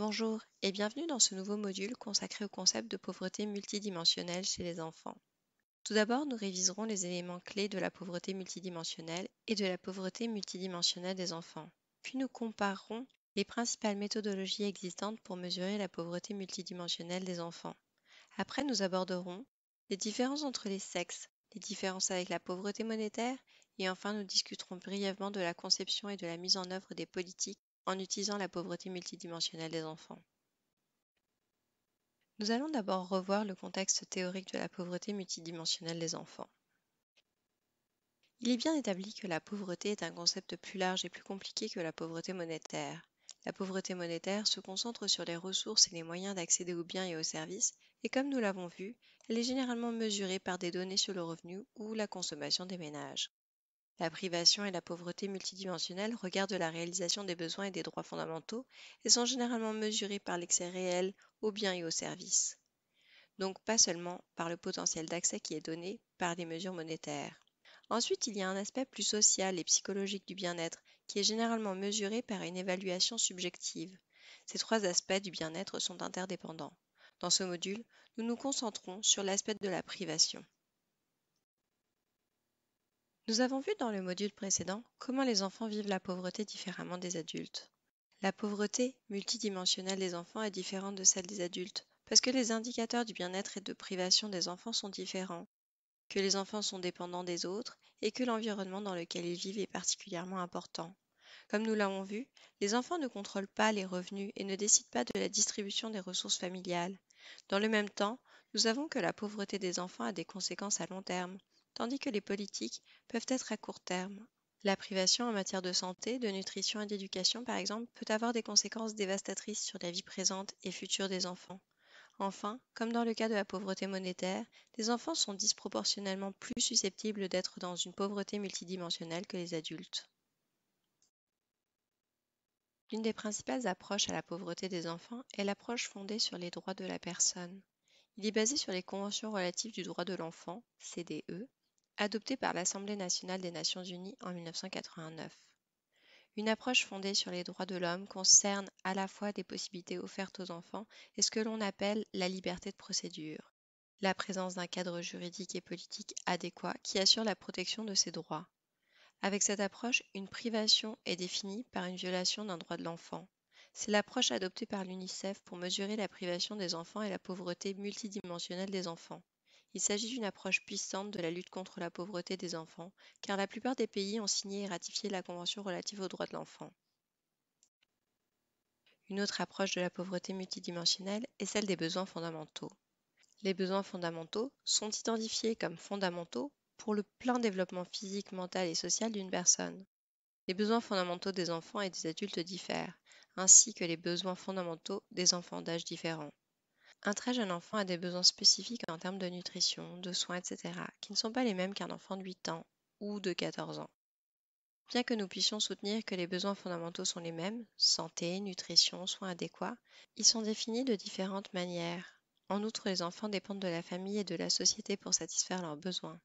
Bonjour et bienvenue dans ce nouveau module consacré au concept de pauvreté multidimensionnelle chez les enfants. Tout d'abord, nous réviserons les éléments clés de la pauvreté multidimensionnelle et de la pauvreté multidimensionnelle des enfants. Puis nous comparerons les principales méthodologies existantes pour mesurer la pauvreté multidimensionnelle des enfants. Après, nous aborderons les différences entre les sexes, les différences avec la pauvreté monétaire et enfin nous discuterons brièvement de la conception et de la mise en œuvre des politiques en utilisant la pauvreté multidimensionnelle des enfants. Nous allons d'abord revoir le contexte théorique de la pauvreté multidimensionnelle des enfants. Il est bien établi que la pauvreté est un concept plus large et plus compliqué que la pauvreté monétaire. La pauvreté monétaire se concentre sur les ressources et les moyens d'accéder aux biens et aux services, et comme nous l'avons vu, elle est généralement mesurée par des données sur le revenu ou la consommation des ménages. La privation et la pauvreté multidimensionnelle regardent la réalisation des besoins et des droits fondamentaux et sont généralement mesurées par l'excès réel aux biens et aux services. Donc pas seulement par le potentiel d'accès qui est donné par des mesures monétaires. Ensuite, il y a un aspect plus social et psychologique du bien-être qui est généralement mesuré par une évaluation subjective. Ces trois aspects du bien-être sont interdépendants. Dans ce module, nous nous concentrons sur l'aspect de la privation. Nous avons vu dans le module précédent comment les enfants vivent la pauvreté différemment des adultes. La pauvreté multidimensionnelle des enfants est différente de celle des adultes, parce que les indicateurs du bien-être et de privation des enfants sont différents, que les enfants sont dépendants des autres et que l'environnement dans lequel ils vivent est particulièrement important. Comme nous l'avons vu, les enfants ne contrôlent pas les revenus et ne décident pas de la distribution des ressources familiales. Dans le même temps, nous savons que la pauvreté des enfants a des conséquences à long terme, tandis que les politiques peuvent être à court terme. La privation en matière de santé, de nutrition et d'éducation, par exemple, peut avoir des conséquences dévastatrices sur la vie présente et future des enfants. Enfin, comme dans le cas de la pauvreté monétaire, les enfants sont disproportionnellement plus susceptibles d'être dans une pauvreté multidimensionnelle que les adultes. L'une des principales approches à la pauvreté des enfants est l'approche fondée sur les droits de la personne. Il est basé sur les conventions relatives du droit de l'enfant, CDE, adoptée par l'Assemblée nationale des Nations unies en 1989. Une approche fondée sur les droits de l'homme concerne à la fois des possibilités offertes aux enfants et ce que l'on appelle la liberté de procédure, la présence d'un cadre juridique et politique adéquat qui assure la protection de ces droits. Avec cette approche, une privation est définie par une violation d'un droit de l'enfant. C'est l'approche adoptée par l'UNICEF pour mesurer la privation des enfants et la pauvreté multidimensionnelle des enfants. Il s'agit d'une approche puissante de la lutte contre la pauvreté des enfants, car la plupart des pays ont signé et ratifié la Convention relative aux droits de l'enfant. Une autre approche de la pauvreté multidimensionnelle est celle des besoins fondamentaux. Les besoins fondamentaux sont identifiés comme fondamentaux pour le plein développement physique, mental et social d'une personne. Les besoins fondamentaux des enfants et des adultes diffèrent, ainsi que les besoins fondamentaux des enfants d'âge différents. Un très jeune enfant a des besoins spécifiques en termes de nutrition, de soins, etc., qui ne sont pas les mêmes qu'un enfant de 8 ans ou de 14 ans. Bien que nous puissions soutenir que les besoins fondamentaux sont les mêmes, santé, nutrition, soins adéquats, ils sont définis de différentes manières. En outre, les enfants dépendent de la famille et de la société pour satisfaire leurs besoins.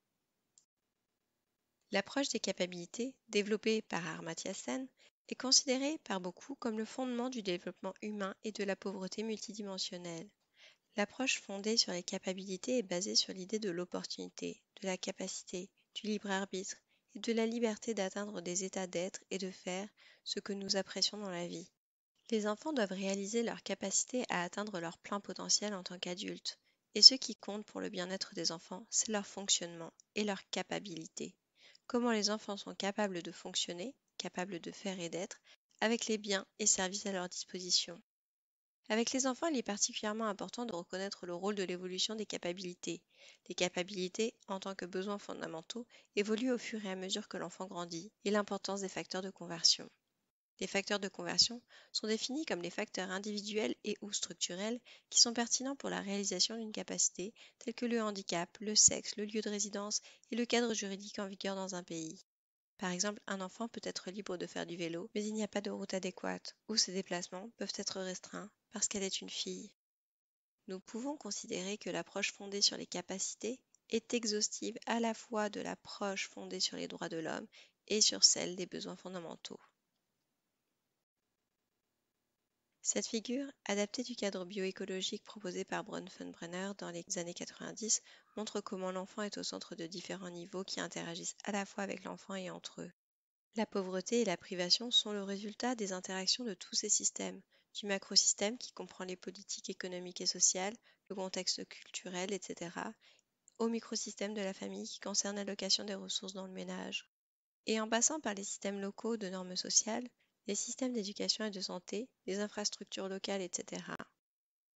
L'approche des capacités, développée par Armatiasen, est considérée par beaucoup comme le fondement du développement humain et de la pauvreté multidimensionnelle. L'approche fondée sur les capacités est basée sur l'idée de l'opportunité, de la capacité, du libre arbitre et de la liberté d'atteindre des états d'être et de faire ce que nous apprécions dans la vie. Les enfants doivent réaliser leur capacité à atteindre leur plein potentiel en tant qu'adultes, et ce qui compte pour le bien-être des enfants, c'est leur fonctionnement et leur capacité. Comment les enfants sont capables de fonctionner, capables de faire et d'être, avec les biens et services à leur disposition. Avec les enfants, il est particulièrement important de reconnaître le rôle de l'évolution des capacités. Les capacités, en tant que besoins fondamentaux, évoluent au fur et à mesure que l'enfant grandit et l'importance des facteurs de conversion. Les facteurs de conversion sont définis comme les facteurs individuels et ou structurels qui sont pertinents pour la réalisation d'une capacité tels que le handicap, le sexe, le lieu de résidence et le cadre juridique en vigueur dans un pays. Par exemple, un enfant peut être libre de faire du vélo, mais il n'y a pas de route adéquate, ou ses déplacements peuvent être restreints parce qu'elle est une fille. Nous pouvons considérer que l'approche fondée sur les capacités est exhaustive à la fois de l'approche fondée sur les droits de l'homme et sur celle des besoins fondamentaux. Cette figure, adaptée du cadre bioécologique proposé par Bronfenbrenner dans les années 90, montre comment l'enfant est au centre de différents niveaux qui interagissent à la fois avec l'enfant et entre eux. La pauvreté et la privation sont le résultat des interactions de tous ces systèmes, du macrosystème qui comprend les politiques économiques et sociales, le contexte culturel, etc., au microsystème de la famille qui concerne l'allocation des ressources dans le ménage. Et en passant par les systèmes locaux de normes sociales, les systèmes d'éducation et de santé, les infrastructures locales, etc.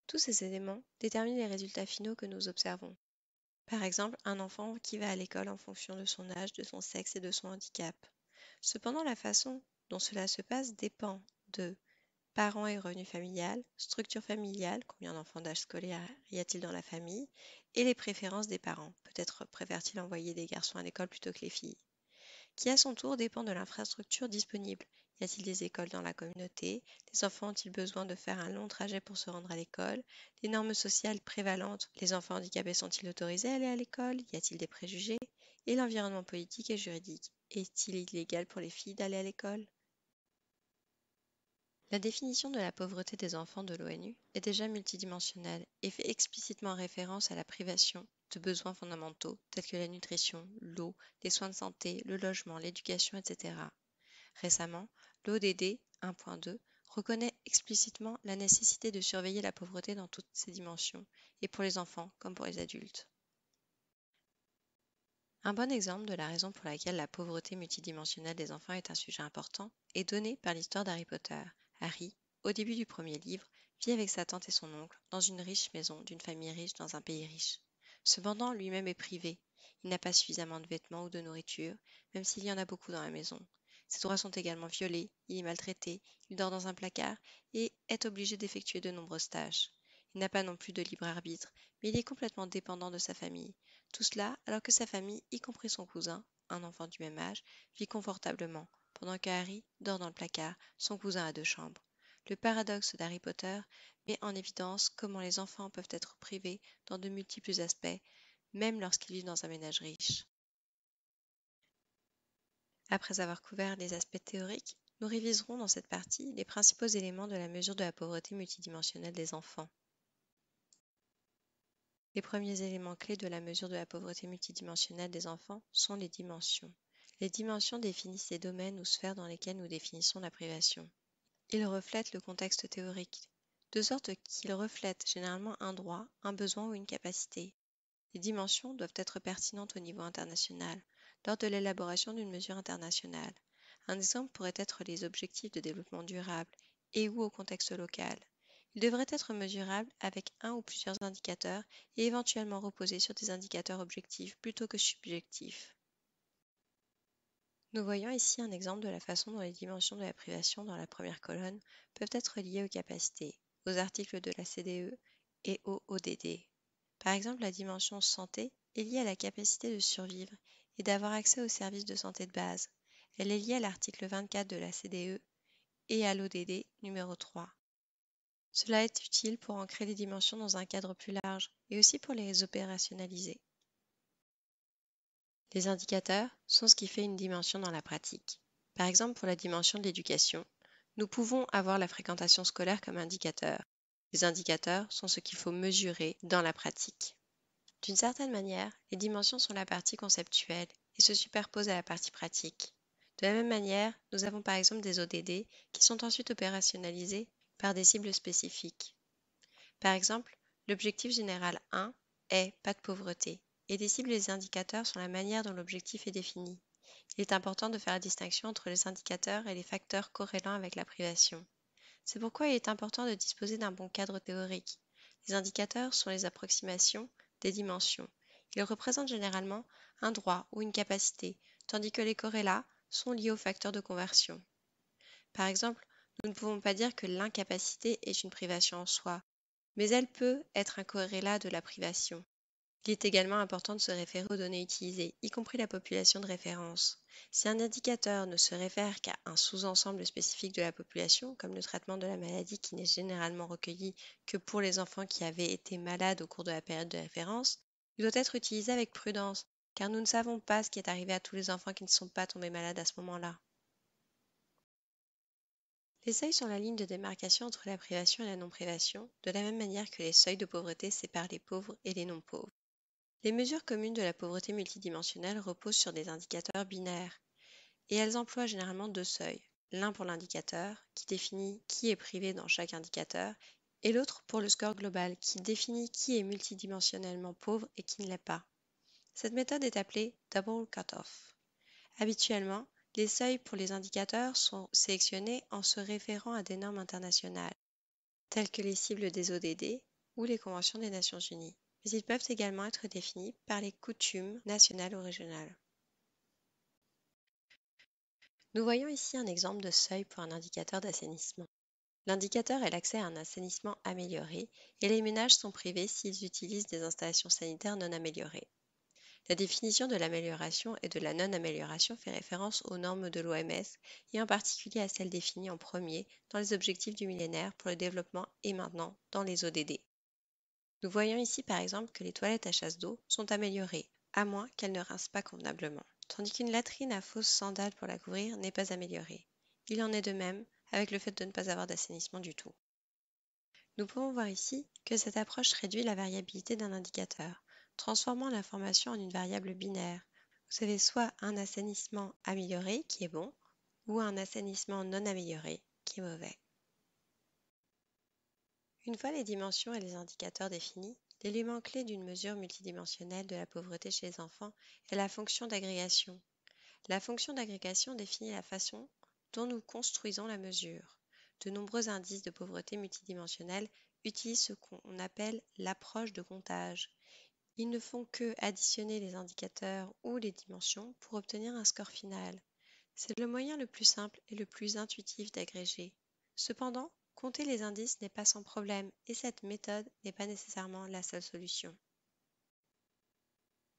Tous ces éléments déterminent les résultats finaux que nous observons. Par exemple, un enfant qui va à l'école en fonction de son âge, de son sexe et de son handicap. Cependant, la façon dont cela se passe dépend de parents et revenus familial, structure familiale, combien d'enfants d'âge scolaire y a-t-il dans la famille, et les préférences des parents. peut être préfèrent préfère-t-il envoyer des garçons à l'école plutôt que les filles qui à son tour dépend de l'infrastructure disponible. Y a-t-il des écoles dans la communauté Les enfants ont-ils besoin de faire un long trajet pour se rendre à l'école Les normes sociales prévalentes Les enfants handicapés sont-ils autorisés à aller à l'école Y a-t-il des préjugés Et l'environnement politique et juridique Est-il illégal pour les filles d'aller à l'école la définition de la pauvreté des enfants de l'ONU est déjà multidimensionnelle et fait explicitement référence à la privation de besoins fondamentaux tels que la nutrition, l'eau, les soins de santé, le logement, l'éducation, etc. Récemment, l'ODD 1.2 reconnaît explicitement la nécessité de surveiller la pauvreté dans toutes ses dimensions, et pour les enfants comme pour les adultes. Un bon exemple de la raison pour laquelle la pauvreté multidimensionnelle des enfants est un sujet important est donné par l'histoire d'Harry Potter, Harry, au début du premier livre, vit avec sa tante et son oncle dans une riche maison d'une famille riche dans un pays riche. Cependant, lui-même est privé. Il n'a pas suffisamment de vêtements ou de nourriture, même s'il y en a beaucoup dans la maison. Ses droits sont également violés, il est maltraité, il dort dans un placard et est obligé d'effectuer de nombreuses tâches. Il n'a pas non plus de libre arbitre, mais il est complètement dépendant de sa famille. Tout cela alors que sa famille, y compris son cousin, un enfant du même âge, vit confortablement, pendant que Harry dort dans le placard, son cousin a deux chambres. Le paradoxe d'Harry Potter met en évidence comment les enfants peuvent être privés dans de multiples aspects, même lorsqu'ils vivent dans un ménage riche. Après avoir couvert les aspects théoriques, nous réviserons dans cette partie les principaux éléments de la mesure de la pauvreté multidimensionnelle des enfants. Les premiers éléments clés de la mesure de la pauvreté multidimensionnelle des enfants sont les dimensions. Les dimensions définissent les domaines ou sphères dans lesquels nous définissons la privation. Ils reflètent le contexte théorique, de sorte qu'ils reflètent généralement un droit, un besoin ou une capacité. Les dimensions doivent être pertinentes au niveau international, lors de l'élaboration d'une mesure internationale. Un exemple pourrait être les objectifs de développement durable et ou au contexte local. Ils devraient être mesurables avec un ou plusieurs indicateurs et éventuellement reposer sur des indicateurs objectifs plutôt que subjectifs. Nous voyons ici un exemple de la façon dont les dimensions de la privation dans la première colonne peuvent être liées aux capacités, aux articles de la CDE et au ODD. Par exemple, la dimension santé est liée à la capacité de survivre et d'avoir accès aux services de santé de base. Elle est liée à l'article 24 de la CDE et à l'ODD numéro 3. Cela est utile pour ancrer les dimensions dans un cadre plus large et aussi pour les opérationnaliser. Les indicateurs sont ce qui fait une dimension dans la pratique. Par exemple, pour la dimension de l'éducation, nous pouvons avoir la fréquentation scolaire comme indicateur. Les indicateurs sont ce qu'il faut mesurer dans la pratique. D'une certaine manière, les dimensions sont la partie conceptuelle et se superposent à la partie pratique. De la même manière, nous avons par exemple des ODD qui sont ensuite opérationnalisés par des cibles spécifiques. Par exemple, l'objectif général 1 est pas de pauvreté et cibles les indicateurs sur la manière dont l'objectif est défini. Il est important de faire la distinction entre les indicateurs et les facteurs corrélants avec la privation. C'est pourquoi il est important de disposer d'un bon cadre théorique. Les indicateurs sont les approximations des dimensions. Ils représentent généralement un droit ou une capacité, tandis que les corrélats sont liés aux facteurs de conversion. Par exemple, nous ne pouvons pas dire que l'incapacité est une privation en soi, mais elle peut être un corrélat de la privation. Il est également important de se référer aux données utilisées, y compris la population de référence. Si un indicateur ne se réfère qu'à un sous-ensemble spécifique de la population, comme le traitement de la maladie qui n'est généralement recueilli que pour les enfants qui avaient été malades au cours de la période de référence, il doit être utilisé avec prudence, car nous ne savons pas ce qui est arrivé à tous les enfants qui ne sont pas tombés malades à ce moment-là. Les seuils sont la ligne de démarcation entre la privation et la non-privation, de la même manière que les seuils de pauvreté séparent les pauvres et les non-pauvres. Les mesures communes de la pauvreté multidimensionnelle reposent sur des indicateurs binaires, et elles emploient généralement deux seuils, l'un pour l'indicateur, qui définit qui est privé dans chaque indicateur, et l'autre pour le score global, qui définit qui est multidimensionnellement pauvre et qui ne l'est pas. Cette méthode est appelée double cutoff. Habituellement, les seuils pour les indicateurs sont sélectionnés en se référant à des normes internationales, telles que les cibles des ODD ou les conventions des Nations Unies ils peuvent également être définis par les coutumes nationales ou régionales. Nous voyons ici un exemple de seuil pour un indicateur d'assainissement. L'indicateur est l'accès à un assainissement amélioré et les ménages sont privés s'ils utilisent des installations sanitaires non améliorées. La définition de l'amélioration et de la non-amélioration fait référence aux normes de l'OMS et en particulier à celles définies en premier dans les objectifs du millénaire pour le développement et maintenant dans les ODD. Nous voyons ici par exemple que les toilettes à chasse d'eau sont améliorées, à moins qu'elles ne rincent pas convenablement, tandis qu'une latrine à fausses sandales pour la couvrir n'est pas améliorée. Il en est de même avec le fait de ne pas avoir d'assainissement du tout. Nous pouvons voir ici que cette approche réduit la variabilité d'un indicateur, transformant l'information en une variable binaire. Vous avez soit un assainissement amélioré qui est bon, ou un assainissement non amélioré qui est mauvais. Une fois les dimensions et les indicateurs définis, l'élément clé d'une mesure multidimensionnelle de la pauvreté chez les enfants est la fonction d'agrégation. La fonction d'agrégation définit la façon dont nous construisons la mesure. De nombreux indices de pauvreté multidimensionnelle utilisent ce qu'on appelle l'approche de comptage. Ils ne font que additionner les indicateurs ou les dimensions pour obtenir un score final. C'est le moyen le plus simple et le plus intuitif d'agréger. Cependant, Compter les indices n'est pas sans problème et cette méthode n'est pas nécessairement la seule solution.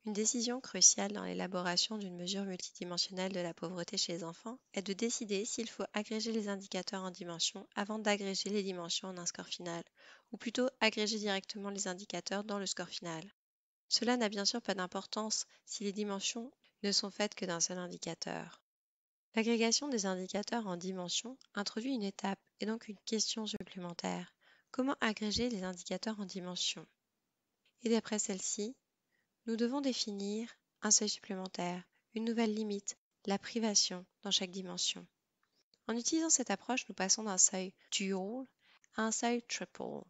Une décision cruciale dans l'élaboration d'une mesure multidimensionnelle de la pauvreté chez les enfants est de décider s'il faut agréger les indicateurs en dimensions avant d'agréger les dimensions en un score final, ou plutôt agréger directement les indicateurs dans le score final. Cela n'a bien sûr pas d'importance si les dimensions ne sont faites que d'un seul indicateur. L'agrégation des indicateurs en dimensions introduit une étape et donc une question supplémentaire. Comment agréger les indicateurs en dimension Et d'après celle-ci, nous devons définir un seuil supplémentaire, une nouvelle limite, la privation dans chaque dimension. En utilisant cette approche, nous passons d'un seuil dual à un seuil triple.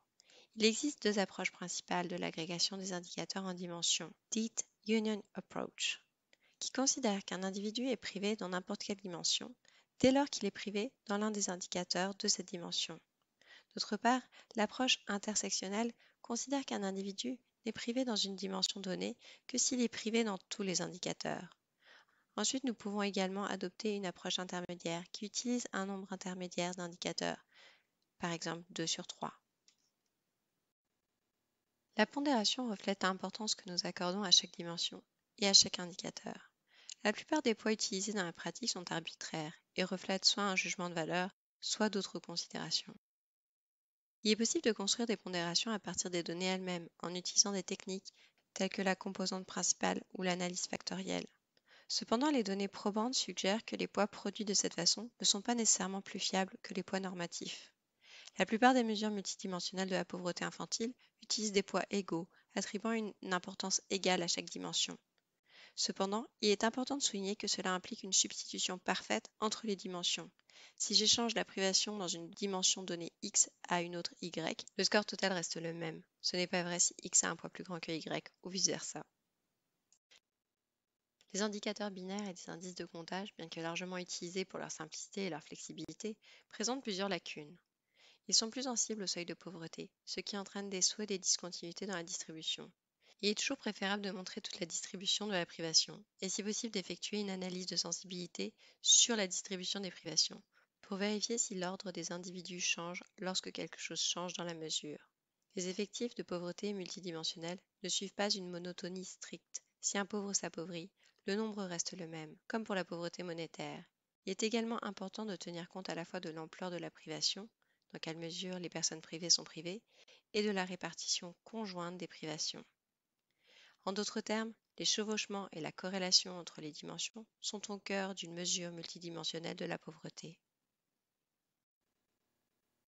Il existe deux approches principales de l'agrégation des indicateurs en dimension, dite Union Approach, qui considère qu'un individu est privé dans n'importe quelle dimension, dès lors qu'il est privé dans l'un des indicateurs de cette dimension. D'autre part, l'approche intersectionnelle considère qu'un individu n'est privé dans une dimension donnée que s'il est privé dans tous les indicateurs. Ensuite, nous pouvons également adopter une approche intermédiaire qui utilise un nombre intermédiaire d'indicateurs, par exemple 2 sur 3. La pondération reflète l'importance que nous accordons à chaque dimension et à chaque indicateur. La plupart des poids utilisés dans la pratique sont arbitraires et reflète soit un jugement de valeur, soit d'autres considérations. Il est possible de construire des pondérations à partir des données elles-mêmes en utilisant des techniques telles que la composante principale ou l'analyse factorielle. Cependant, les données probantes suggèrent que les poids produits de cette façon ne sont pas nécessairement plus fiables que les poids normatifs. La plupart des mesures multidimensionnelles de la pauvreté infantile utilisent des poids égaux, attribuant une importance égale à chaque dimension. Cependant, il est important de souligner que cela implique une substitution parfaite entre les dimensions. Si j'échange la privation dans une dimension donnée x à une autre y, le score total reste le même. Ce n'est pas vrai si x a un poids plus grand que y ou vice-versa. Les indicateurs binaires et des indices de comptage, bien que largement utilisés pour leur simplicité et leur flexibilité, présentent plusieurs lacunes. Ils sont plus sensibles au seuil de pauvreté, ce qui entraîne des souhaits et des discontinuités dans la distribution. Il est toujours préférable de montrer toute la distribution de la privation et si possible d'effectuer une analyse de sensibilité sur la distribution des privations pour vérifier si l'ordre des individus change lorsque quelque chose change dans la mesure. Les effectifs de pauvreté multidimensionnelle ne suivent pas une monotonie stricte. Si un pauvre s'appauvrit, le nombre reste le même, comme pour la pauvreté monétaire. Il est également important de tenir compte à la fois de l'ampleur de la privation, dans quelle mesure les personnes privées sont privées, et de la répartition conjointe des privations. En d'autres termes, les chevauchements et la corrélation entre les dimensions sont au cœur d'une mesure multidimensionnelle de la pauvreté.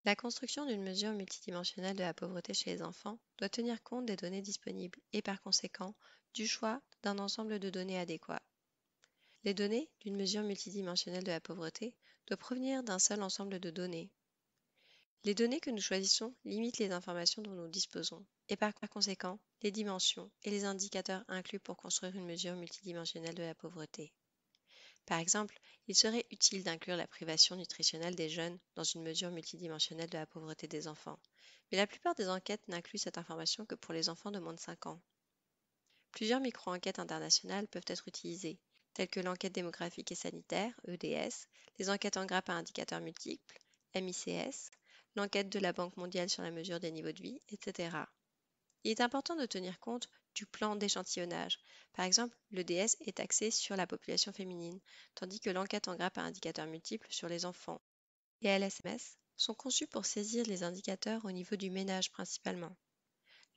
La construction d'une mesure multidimensionnelle de la pauvreté chez les enfants doit tenir compte des données disponibles et par conséquent du choix d'un ensemble de données adéquats. Les données d'une mesure multidimensionnelle de la pauvreté doivent provenir d'un seul ensemble de données. Les données que nous choisissons limitent les informations dont nous disposons et par conséquent les dimensions et les indicateurs inclus pour construire une mesure multidimensionnelle de la pauvreté. Par exemple, il serait utile d'inclure la privation nutritionnelle des jeunes dans une mesure multidimensionnelle de la pauvreté des enfants, mais la plupart des enquêtes n'incluent cette information que pour les enfants de moins de 5 ans. Plusieurs micro-enquêtes internationales peuvent être utilisées, telles que l'enquête démographique et sanitaire, EDS, les enquêtes en grappe à indicateurs multiples, MICS, l'enquête de la Banque mondiale sur la mesure des niveaux de vie, etc. Il est important de tenir compte du plan d'échantillonnage. Par exemple, le est axé sur la population féminine, tandis que l'enquête en grappe à indicateurs multiples sur les enfants et LSMS sont conçus pour saisir les indicateurs au niveau du ménage principalement.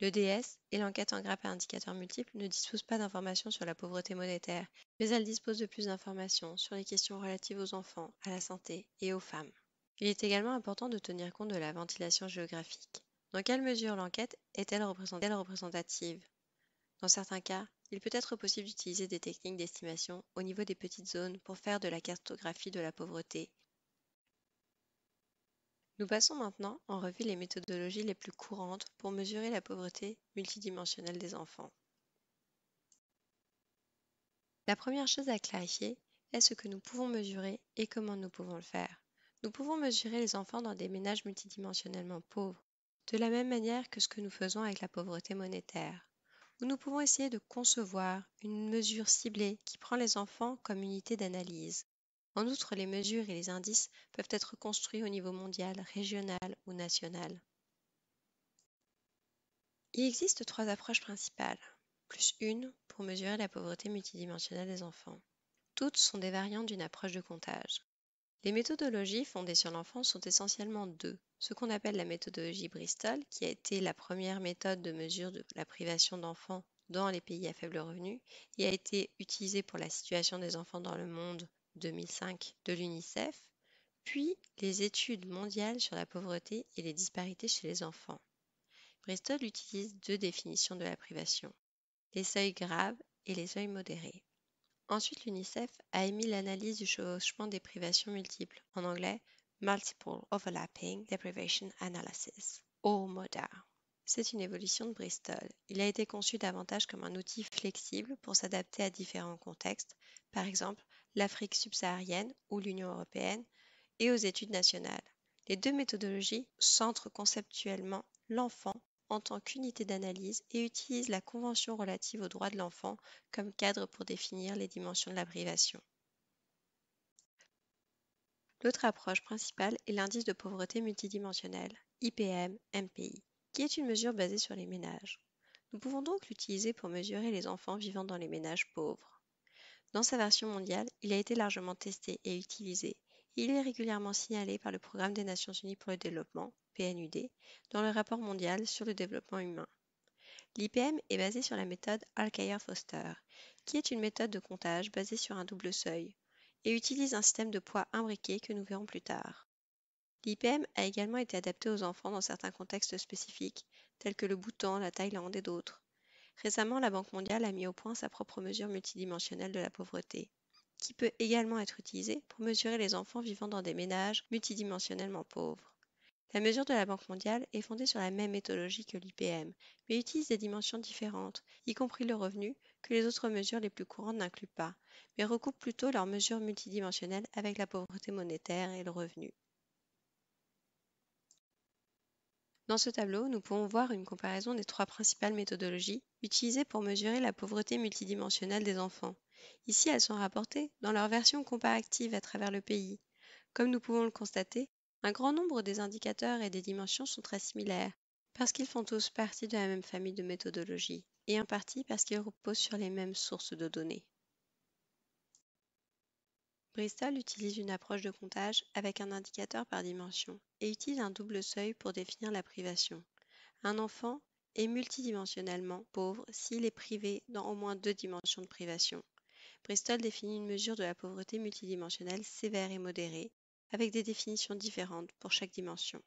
Le et l'enquête en grappe à indicateurs multiples ne disposent pas d'informations sur la pauvreté monétaire, mais elles disposent de plus d'informations sur les questions relatives aux enfants, à la santé et aux femmes. Il est également important de tenir compte de la ventilation géographique. Dans quelle mesure l'enquête est-elle représentative Dans certains cas, il peut être possible d'utiliser des techniques d'estimation au niveau des petites zones pour faire de la cartographie de la pauvreté. Nous passons maintenant en revue les méthodologies les plus courantes pour mesurer la pauvreté multidimensionnelle des enfants. La première chose à clarifier est ce que nous pouvons mesurer et comment nous pouvons le faire. Nous pouvons mesurer les enfants dans des ménages multidimensionnellement pauvres, de la même manière que ce que nous faisons avec la pauvreté monétaire, où nous pouvons essayer de concevoir une mesure ciblée qui prend les enfants comme unité d'analyse. En outre, les mesures et les indices peuvent être construits au niveau mondial, régional ou national. Il existe trois approches principales, plus une pour mesurer la pauvreté multidimensionnelle des enfants. Toutes sont des variantes d'une approche de comptage. Les méthodologies fondées sur l'enfance sont essentiellement deux. Ce qu'on appelle la méthodologie Bristol, qui a été la première méthode de mesure de la privation d'enfants dans les pays à faible revenu et a été utilisée pour la situation des enfants dans le monde 2005 de l'UNICEF, puis les études mondiales sur la pauvreté et les disparités chez les enfants. Bristol utilise deux définitions de la privation, les seuils graves et les seuils modérés. Ensuite, l'UNICEF a émis l'analyse du chevauchement des privations multiples, en anglais Multiple Overlapping Deprivation Analysis, ou MODA. C'est une évolution de Bristol. Il a été conçu davantage comme un outil flexible pour s'adapter à différents contextes, par exemple l'Afrique subsaharienne ou l'Union européenne, et aux études nationales. Les deux méthodologies centrent conceptuellement l'enfant en tant qu'unité d'analyse et utilise la Convention relative aux droits de l'enfant comme cadre pour définir les dimensions de la privation. L'autre approche principale est l'indice de pauvreté multidimensionnelle, IPM-MPI, qui est une mesure basée sur les ménages. Nous pouvons donc l'utiliser pour mesurer les enfants vivant dans les ménages pauvres. Dans sa version mondiale, il a été largement testé et utilisé. il est régulièrement signalé par le Programme des Nations Unies pour le Développement, PNUD, dans le rapport mondial sur le développement humain. L'IPM est basé sur la méthode Alkire foster qui est une méthode de comptage basée sur un double seuil et utilise un système de poids imbriqué que nous verrons plus tard. L'IPM a également été adapté aux enfants dans certains contextes spécifiques, tels que le Bhoutan, la Thaïlande et d'autres. Récemment, la Banque mondiale a mis au point sa propre mesure multidimensionnelle de la pauvreté, qui peut également être utilisée pour mesurer les enfants vivant dans des ménages multidimensionnellement pauvres. La mesure de la Banque mondiale est fondée sur la même méthodologie que l'IPM, mais utilise des dimensions différentes, y compris le revenu, que les autres mesures les plus courantes n'incluent pas, mais recoupent plutôt leurs mesures multidimensionnelles avec la pauvreté monétaire et le revenu. Dans ce tableau, nous pouvons voir une comparaison des trois principales méthodologies utilisées pour mesurer la pauvreté multidimensionnelle des enfants. Ici, elles sont rapportées dans leur version comparative à travers le pays. Comme nous pouvons le constater, un grand nombre des indicateurs et des dimensions sont très similaires, parce qu'ils font tous partie de la même famille de méthodologies, et en partie parce qu'ils reposent sur les mêmes sources de données. Bristol utilise une approche de comptage avec un indicateur par dimension et utilise un double seuil pour définir la privation. Un enfant est multidimensionnellement pauvre s'il est privé dans au moins deux dimensions de privation. Bristol définit une mesure de la pauvreté multidimensionnelle sévère et modérée avec des définitions différentes pour chaque dimension.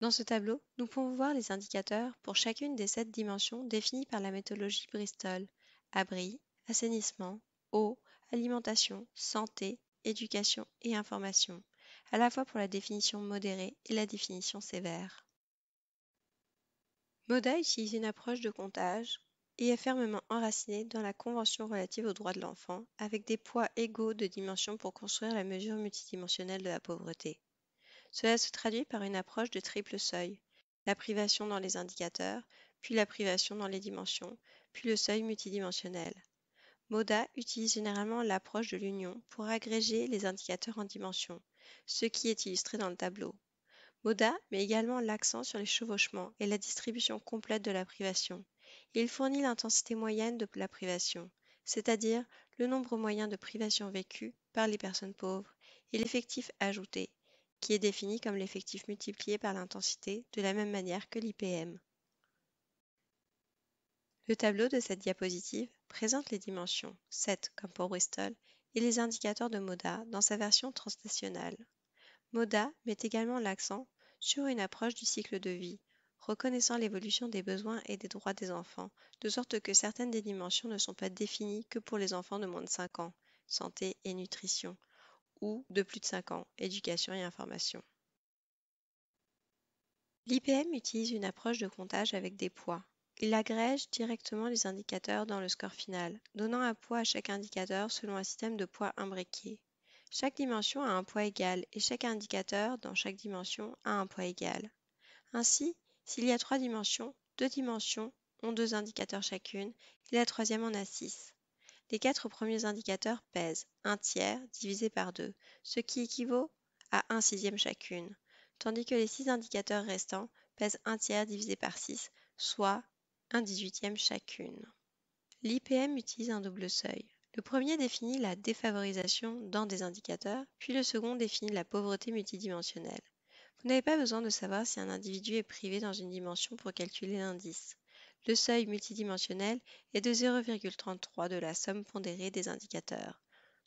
Dans ce tableau, nous pouvons voir les indicateurs pour chacune des sept dimensions définies par la méthodologie Bristol abri, assainissement, eau, alimentation, santé, éducation et information, à la fois pour la définition modérée et la définition sévère. MODA utilise une approche de comptage et est fermement enraciné dans la Convention relative aux droits de l'enfant, avec des poids égaux de dimension pour construire la mesure multidimensionnelle de la pauvreté. Cela se traduit par une approche de triple seuil, la privation dans les indicateurs, puis la privation dans les dimensions, puis le seuil multidimensionnel. MODA utilise généralement l'approche de l'union pour agréger les indicateurs en dimensions, ce qui est illustré dans le tableau. MODA met également l'accent sur les chevauchements et la distribution complète de la privation, il fournit l'intensité moyenne de la privation, c'est-à-dire le nombre moyen de privations vécues par les personnes pauvres et l'effectif ajouté, qui est défini comme l'effectif multiplié par l'intensité de la même manière que l'IPM. Le tableau de cette diapositive présente les dimensions 7 comme pour Bristol et les indicateurs de MODA dans sa version transnationale. MODA met également l'accent sur une approche du cycle de vie reconnaissant l'évolution des besoins et des droits des enfants, de sorte que certaines des dimensions ne sont pas définies que pour les enfants de moins de 5 ans, santé et nutrition, ou de plus de 5 ans, éducation et information. L'IPM utilise une approche de comptage avec des poids. Il agrège directement les indicateurs dans le score final, donnant un poids à chaque indicateur selon un système de poids imbriqué. Chaque dimension a un poids égal et chaque indicateur dans chaque dimension a un poids égal. Ainsi, s'il y a trois dimensions, deux dimensions ont deux indicateurs chacune et la troisième en a six. Les quatre premiers indicateurs pèsent un tiers divisé par deux, ce qui équivaut à un sixième chacune, tandis que les six indicateurs restants pèsent un tiers divisé par six, soit un dix-huitième chacune. L'IPM utilise un double seuil. Le premier définit la défavorisation dans des indicateurs, puis le second définit la pauvreté multidimensionnelle. Vous n'avez pas besoin de savoir si un individu est privé dans une dimension pour calculer l'indice. Le seuil multidimensionnel est de 0,33 de la somme pondérée des indicateurs.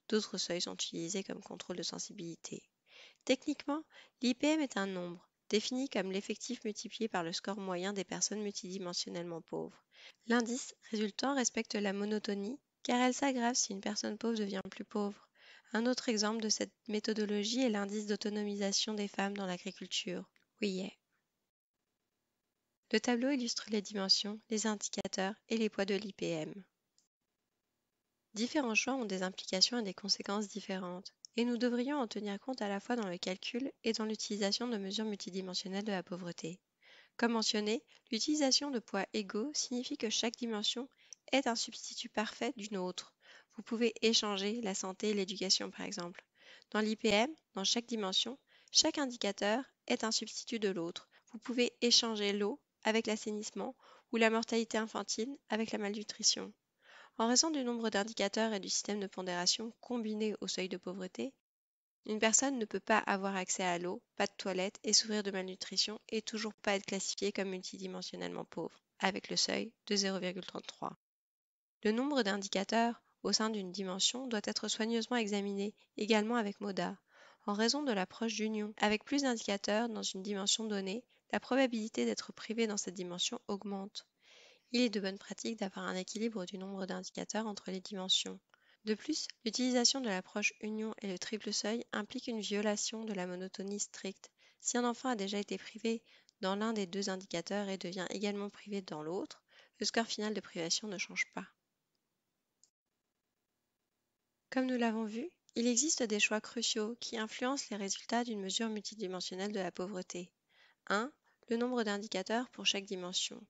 D'autres seuils sont utilisés comme contrôle de sensibilité. Techniquement, l'IPM est un nombre, défini comme l'effectif multiplié par le score moyen des personnes multidimensionnellement pauvres. L'indice résultant respecte la monotonie, car elle s'aggrave si une personne pauvre devient plus pauvre. Un autre exemple de cette méthodologie est l'indice d'autonomisation des femmes dans l'agriculture, WIE. Le tableau illustre les dimensions, les indicateurs et les poids de l'IPM. Différents choix ont des implications et des conséquences différentes, et nous devrions en tenir compte à la fois dans le calcul et dans l'utilisation de mesures multidimensionnelles de la pauvreté. Comme mentionné, l'utilisation de poids égaux signifie que chaque dimension est un substitut parfait d'une autre, vous pouvez échanger la santé et l'éducation, par exemple. Dans l'IPM, dans chaque dimension, chaque indicateur est un substitut de l'autre. Vous pouvez échanger l'eau avec l'assainissement ou la mortalité infantile avec la malnutrition. En raison du nombre d'indicateurs et du système de pondération combiné au seuil de pauvreté, une personne ne peut pas avoir accès à l'eau, pas de toilette et souffrir de malnutrition et toujours pas être classifiée comme multidimensionnellement pauvre, avec le seuil de 0,33. Le nombre d'indicateurs au sein d'une dimension doit être soigneusement examiné également avec MODA. En raison de l'approche d'union, avec plus d'indicateurs dans une dimension donnée, la probabilité d'être privé dans cette dimension augmente. Il est de bonne pratique d'avoir un équilibre du nombre d'indicateurs entre les dimensions. De plus, l'utilisation de l'approche union et le triple seuil implique une violation de la monotonie stricte. Si un enfant a déjà été privé dans l'un des deux indicateurs et devient également privé dans l'autre, le score final de privation ne change pas. Comme nous l'avons vu, il existe des choix cruciaux qui influencent les résultats d'une mesure multidimensionnelle de la pauvreté. 1. Le nombre d'indicateurs pour chaque dimension.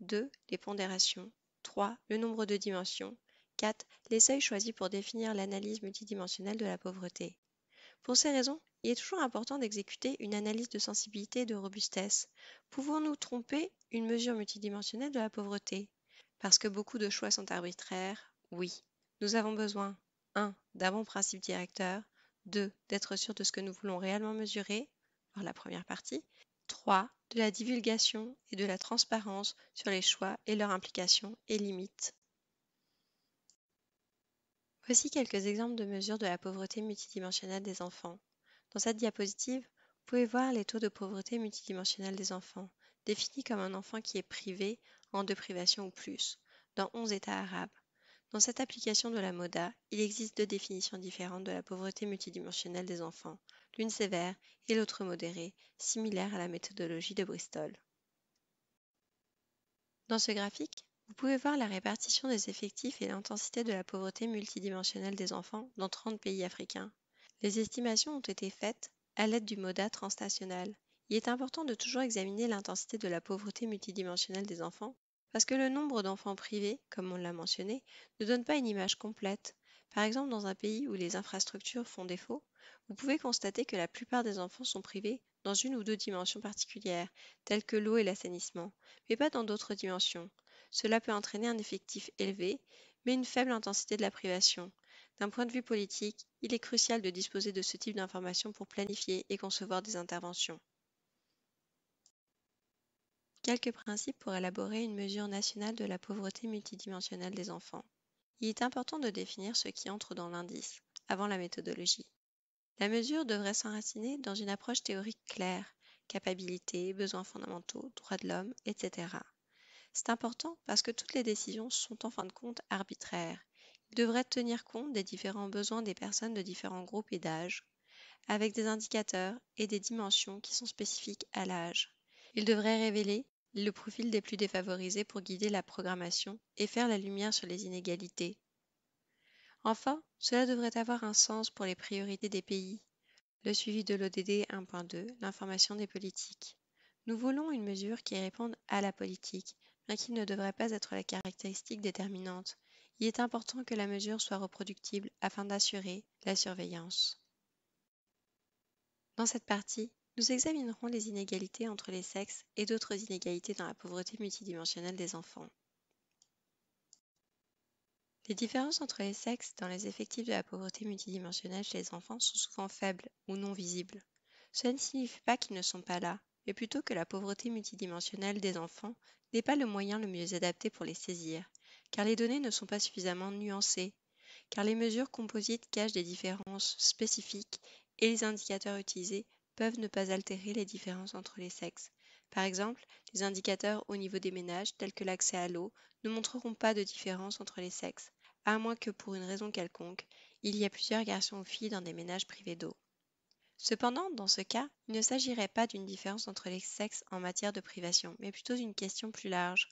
2. Les pondérations. 3. Le nombre de dimensions. 4. Les seuils choisis pour définir l'analyse multidimensionnelle de la pauvreté. Pour ces raisons, il est toujours important d'exécuter une analyse de sensibilité et de robustesse. Pouvons-nous tromper une mesure multidimensionnelle de la pauvreté Parce que beaucoup de choix sont arbitraires, oui. Nous avons besoin 1. D'avant principe directeur. 2. D'être sûr de ce que nous voulons réellement mesurer, par la première partie. 3. De la divulgation et de la transparence sur les choix et leurs implications et limites. Voici quelques exemples de mesures de la pauvreté multidimensionnelle des enfants. Dans cette diapositive, vous pouvez voir les taux de pauvreté multidimensionnelle des enfants, définis comme un enfant qui est privé en deux privations ou plus, dans 11 États arabes. Dans cette application de la MODA, il existe deux définitions différentes de la pauvreté multidimensionnelle des enfants, l'une sévère et l'autre modérée, similaire à la méthodologie de Bristol. Dans ce graphique, vous pouvez voir la répartition des effectifs et l'intensité de la pauvreté multidimensionnelle des enfants dans 30 pays africains. Les estimations ont été faites à l'aide du MODA transnational. Il est important de toujours examiner l'intensité de la pauvreté multidimensionnelle des enfants parce que le nombre d'enfants privés, comme on l'a mentionné, ne donne pas une image complète. Par exemple, dans un pays où les infrastructures font défaut, vous pouvez constater que la plupart des enfants sont privés dans une ou deux dimensions particulières, telles que l'eau et l'assainissement, mais pas dans d'autres dimensions. Cela peut entraîner un effectif élevé, mais une faible intensité de la privation. D'un point de vue politique, il est crucial de disposer de ce type d'informations pour planifier et concevoir des interventions quelques principes pour élaborer une mesure nationale de la pauvreté multidimensionnelle des enfants. Il est important de définir ce qui entre dans l'indice, avant la méthodologie. La mesure devrait s'enraciner dans une approche théorique claire, capacités, besoins fondamentaux, droits de l'homme, etc. C'est important parce que toutes les décisions sont en fin de compte arbitraires. Il devrait tenir compte des différents besoins des personnes de différents groupes et d'âge, avec des indicateurs et des dimensions qui sont spécifiques à l'âge. Il devrait révéler le profil des plus défavorisés pour guider la programmation et faire la lumière sur les inégalités. Enfin, cela devrait avoir un sens pour les priorités des pays, le suivi de l'ODD 1.2, l'information des politiques. Nous voulons une mesure qui réponde à la politique, bien qu'il ne devrait pas être la caractéristique déterminante. Il est important que la mesure soit reproductible afin d'assurer la surveillance. Dans cette partie, nous examinerons les inégalités entre les sexes et d'autres inégalités dans la pauvreté multidimensionnelle des enfants. Les différences entre les sexes dans les effectifs de la pauvreté multidimensionnelle chez les enfants sont souvent faibles ou non visibles. Cela ne signifie pas qu'ils ne sont pas là, mais plutôt que la pauvreté multidimensionnelle des enfants n'est pas le moyen le mieux adapté pour les saisir, car les données ne sont pas suffisamment nuancées, car les mesures composites cachent des différences spécifiques et les indicateurs utilisés peuvent ne pas altérer les différences entre les sexes. Par exemple, les indicateurs au niveau des ménages, tels que l'accès à l'eau, ne montreront pas de différence entre les sexes, à moins que pour une raison quelconque, il y ait plusieurs garçons ou filles dans des ménages privés d'eau. Cependant, dans ce cas, il ne s'agirait pas d'une différence entre les sexes en matière de privation, mais plutôt d'une question plus large.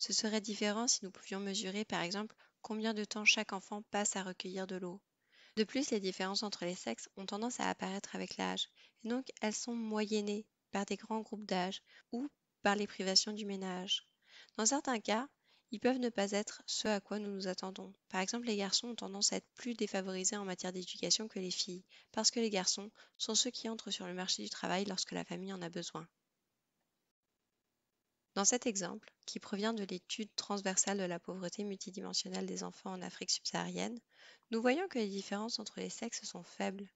Ce serait différent si nous pouvions mesurer, par exemple, combien de temps chaque enfant passe à recueillir de l'eau. De plus, les différences entre les sexes ont tendance à apparaître avec l'âge, et donc, elles sont moyennées par des grands groupes d'âge ou par les privations du ménage. Dans certains cas, ils peuvent ne pas être ce à quoi nous nous attendons. Par exemple, les garçons ont tendance à être plus défavorisés en matière d'éducation que les filles, parce que les garçons sont ceux qui entrent sur le marché du travail lorsque la famille en a besoin. Dans cet exemple, qui provient de l'étude transversale de la pauvreté multidimensionnelle des enfants en Afrique subsaharienne, nous voyons que les différences entre les sexes sont faibles,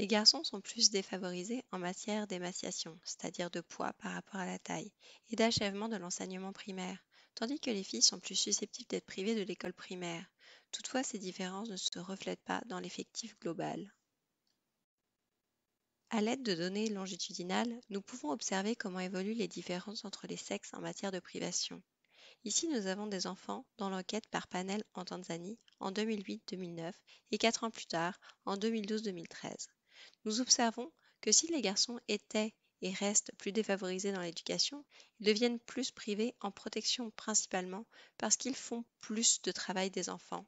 les garçons sont plus défavorisés en matière d'émaciation, c'est-à-dire de poids par rapport à la taille, et d'achèvement de l'enseignement primaire, tandis que les filles sont plus susceptibles d'être privées de l'école primaire. Toutefois, ces différences ne se reflètent pas dans l'effectif global. À l'aide de données longitudinales, nous pouvons observer comment évoluent les différences entre les sexes en matière de privation. Ici, nous avons des enfants dans l'enquête par panel en Tanzanie en 2008-2009 et 4 ans plus tard en 2012-2013. Nous observons que si les garçons étaient et restent plus défavorisés dans l'éducation, ils deviennent plus privés en protection principalement parce qu'ils font plus de travail des enfants.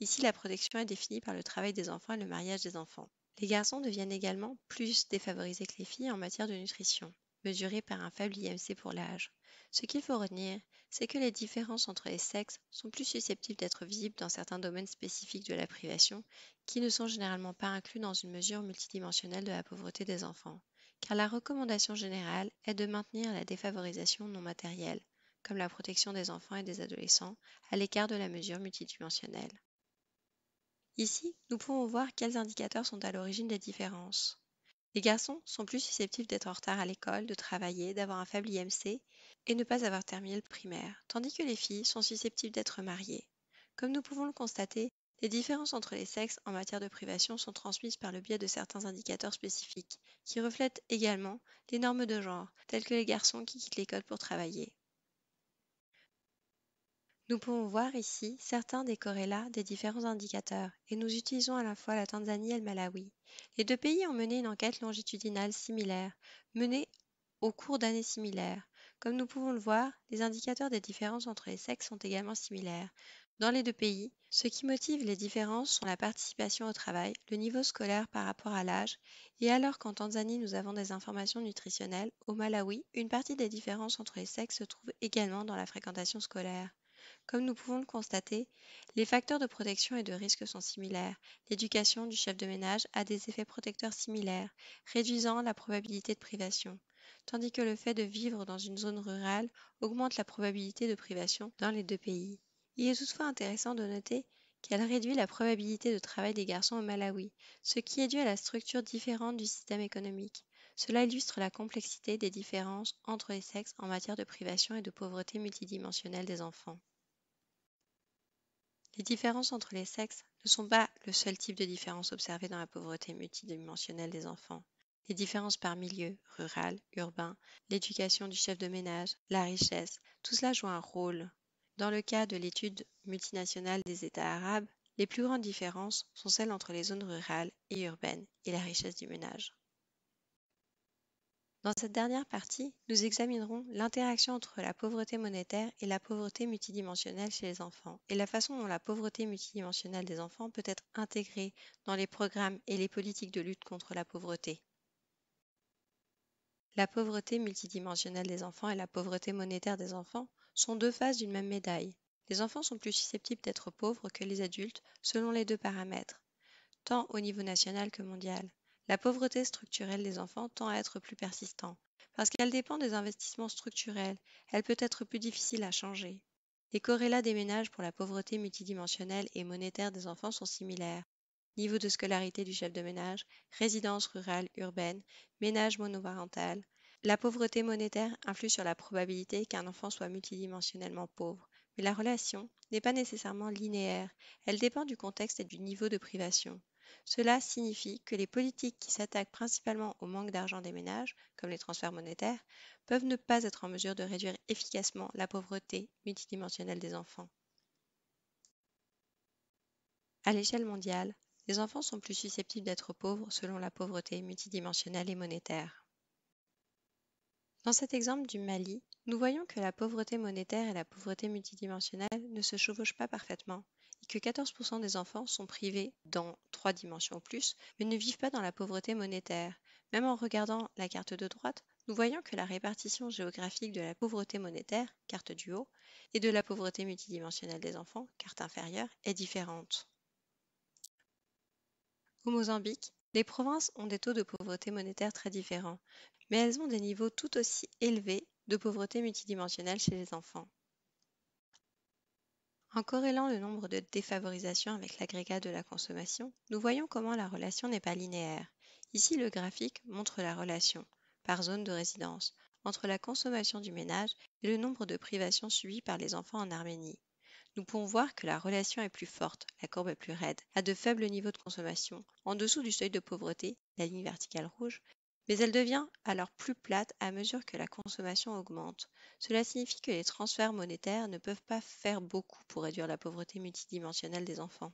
Ici, la protection est définie par le travail des enfants et le mariage des enfants. Les garçons deviennent également plus défavorisés que les filles en matière de nutrition, mesurée par un faible IMC pour l'âge. Ce qu'il faut retenir, c'est que les différences entre les sexes sont plus susceptibles d'être visibles dans certains domaines spécifiques de la privation, qui ne sont généralement pas inclus dans une mesure multidimensionnelle de la pauvreté des enfants, car la recommandation générale est de maintenir la défavorisation non matérielle, comme la protection des enfants et des adolescents, à l'écart de la mesure multidimensionnelle. Ici, nous pouvons voir quels indicateurs sont à l'origine des différences. Les garçons sont plus susceptibles d'être en retard à l'école, de travailler, d'avoir un faible IMC et ne pas avoir terminé le primaire, tandis que les filles sont susceptibles d'être mariées. Comme nous pouvons le constater, les différences entre les sexes en matière de privation sont transmises par le biais de certains indicateurs spécifiques, qui reflètent également les normes de genre, telles que les garçons qui quittent l'école pour travailler, nous pouvons voir ici certains des corrélats des différents indicateurs, et nous utilisons à la fois la Tanzanie et le Malawi. Les deux pays ont mené une enquête longitudinale similaire, menée au cours d'années similaires. Comme nous pouvons le voir, les indicateurs des différences entre les sexes sont également similaires. Dans les deux pays, ce qui motive les différences sont la participation au travail, le niveau scolaire par rapport à l'âge, et alors qu'en Tanzanie nous avons des informations nutritionnelles, au Malawi, une partie des différences entre les sexes se trouve également dans la fréquentation scolaire. Comme nous pouvons le constater, les facteurs de protection et de risque sont similaires. L'éducation du chef de ménage a des effets protecteurs similaires, réduisant la probabilité de privation, tandis que le fait de vivre dans une zone rurale augmente la probabilité de privation dans les deux pays. Il est toutefois intéressant de noter qu'elle réduit la probabilité de travail des garçons au Malawi, ce qui est dû à la structure différente du système économique. Cela illustre la complexité des différences entre les sexes en matière de privation et de pauvreté multidimensionnelle des enfants. Les différences entre les sexes ne sont pas le seul type de différence observée dans la pauvreté multidimensionnelle des enfants. Les différences par milieu, rural, urbain, l'éducation du chef de ménage, la richesse, tout cela joue un rôle. Dans le cas de l'étude multinationale des États arabes, les plus grandes différences sont celles entre les zones rurales et urbaines et la richesse du ménage. Dans cette dernière partie, nous examinerons l'interaction entre la pauvreté monétaire et la pauvreté multidimensionnelle chez les enfants et la façon dont la pauvreté multidimensionnelle des enfants peut être intégrée dans les programmes et les politiques de lutte contre la pauvreté. La pauvreté multidimensionnelle des enfants et la pauvreté monétaire des enfants sont deux faces d'une même médaille. Les enfants sont plus susceptibles d'être pauvres que les adultes selon les deux paramètres, tant au niveau national que mondial. La pauvreté structurelle des enfants tend à être plus persistante, parce qu'elle dépend des investissements structurels, elle peut être plus difficile à changer. Les corrélats des ménages pour la pauvreté multidimensionnelle et monétaire des enfants sont similaires. Niveau de scolarité du chef de ménage, résidence rurale, urbaine, ménage monoparental. La pauvreté monétaire influe sur la probabilité qu'un enfant soit multidimensionnellement pauvre, mais la relation n'est pas nécessairement linéaire, elle dépend du contexte et du niveau de privation. Cela signifie que les politiques qui s'attaquent principalement au manque d'argent des ménages, comme les transferts monétaires, peuvent ne pas être en mesure de réduire efficacement la pauvreté multidimensionnelle des enfants. À l'échelle mondiale, les enfants sont plus susceptibles d'être pauvres selon la pauvreté multidimensionnelle et monétaire. Dans cet exemple du Mali, nous voyons que la pauvreté monétaire et la pauvreté multidimensionnelle ne se chevauchent pas parfaitement, et que 14% des enfants sont privés dans trois dimensions ou plus, mais ne vivent pas dans la pauvreté monétaire. Même en regardant la carte de droite, nous voyons que la répartition géographique de la pauvreté monétaire, carte du haut, et de la pauvreté multidimensionnelle des enfants, carte inférieure, est différente. Au Mozambique, les provinces ont des taux de pauvreté monétaire très différents, mais elles ont des niveaux tout aussi élevés de pauvreté multidimensionnelle chez les enfants. En corrélant le nombre de défavorisations avec l'agrégat de la consommation, nous voyons comment la relation n'est pas linéaire. Ici, le graphique montre la relation, par zone de résidence, entre la consommation du ménage et le nombre de privations subies par les enfants en Arménie. Nous pouvons voir que la relation est plus forte, la courbe est plus raide, à de faibles niveaux de consommation, en dessous du seuil de pauvreté, la ligne verticale rouge, mais elle devient alors plus plate à mesure que la consommation augmente. Cela signifie que les transferts monétaires ne peuvent pas faire beaucoup pour réduire la pauvreté multidimensionnelle des enfants.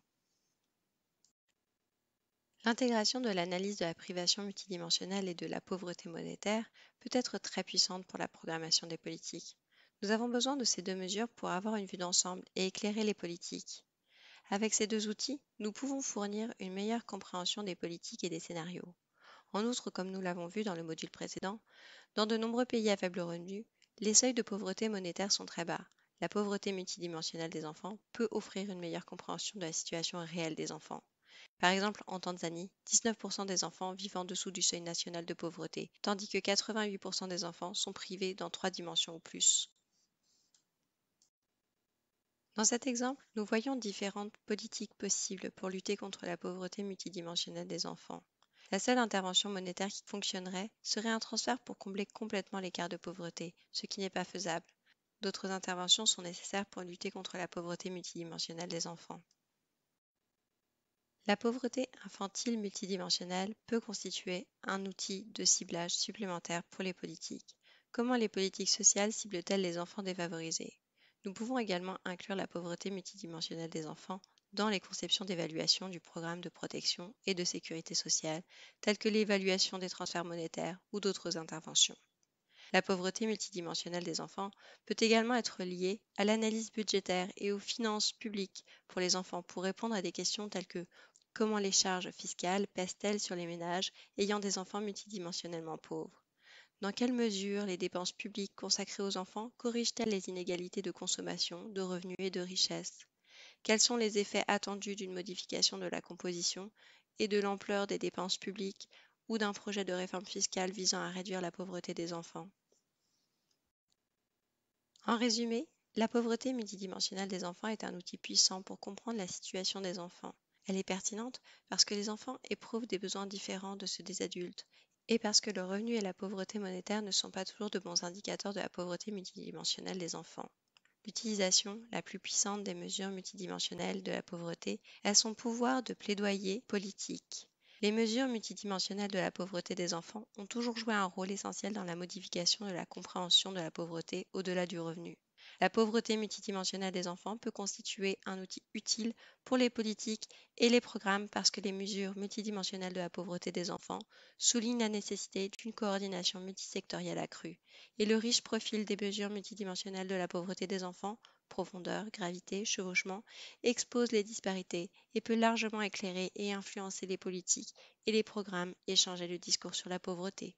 L'intégration de l'analyse de la privation multidimensionnelle et de la pauvreté monétaire peut être très puissante pour la programmation des politiques. Nous avons besoin de ces deux mesures pour avoir une vue d'ensemble et éclairer les politiques. Avec ces deux outils, nous pouvons fournir une meilleure compréhension des politiques et des scénarios. En outre, comme nous l'avons vu dans le module précédent, dans de nombreux pays à faible revenu, les seuils de pauvreté monétaire sont très bas. La pauvreté multidimensionnelle des enfants peut offrir une meilleure compréhension de la situation réelle des enfants. Par exemple, en Tanzanie, 19% des enfants vivent en dessous du seuil national de pauvreté, tandis que 88% des enfants sont privés dans trois dimensions ou plus. Dans cet exemple, nous voyons différentes politiques possibles pour lutter contre la pauvreté multidimensionnelle des enfants. La seule intervention monétaire qui fonctionnerait serait un transfert pour combler complètement l'écart de pauvreté, ce qui n'est pas faisable. D'autres interventions sont nécessaires pour lutter contre la pauvreté multidimensionnelle des enfants. La pauvreté infantile multidimensionnelle peut constituer un outil de ciblage supplémentaire pour les politiques. Comment les politiques sociales ciblent-elles les enfants défavorisés Nous pouvons également inclure la pauvreté multidimensionnelle des enfants dans les conceptions d'évaluation du programme de protection et de sécurité sociale, telles que l'évaluation des transferts monétaires ou d'autres interventions. La pauvreté multidimensionnelle des enfants peut également être liée à l'analyse budgétaire et aux finances publiques pour les enfants pour répondre à des questions telles que comment les charges fiscales pèsent-elles sur les ménages ayant des enfants multidimensionnellement pauvres dans quelle mesure les dépenses publiques consacrées aux enfants corrigent-elles les inégalités de consommation, de revenus et de richesses quels sont les effets attendus d'une modification de la composition et de l'ampleur des dépenses publiques ou d'un projet de réforme fiscale visant à réduire la pauvreté des enfants. En résumé, la pauvreté multidimensionnelle des enfants est un outil puissant pour comprendre la situation des enfants. Elle est pertinente parce que les enfants éprouvent des besoins différents de ceux des adultes et parce que le revenu et la pauvreté monétaire ne sont pas toujours de bons indicateurs de la pauvreté multidimensionnelle des enfants. L'utilisation la plus puissante des mesures multidimensionnelles de la pauvreté est son pouvoir de plaidoyer politique. Les mesures multidimensionnelles de la pauvreté des enfants ont toujours joué un rôle essentiel dans la modification de la compréhension de la pauvreté au-delà du revenu. La pauvreté multidimensionnelle des enfants peut constituer un outil utile pour les politiques et les programmes parce que les mesures multidimensionnelles de la pauvreté des enfants soulignent la nécessité d'une coordination multisectorielle accrue et le riche profil des mesures multidimensionnelles de la pauvreté des enfants profondeur, gravité, chevauchement, expose les disparités et peut largement éclairer et influencer les politiques et les programmes et changer le discours sur la pauvreté.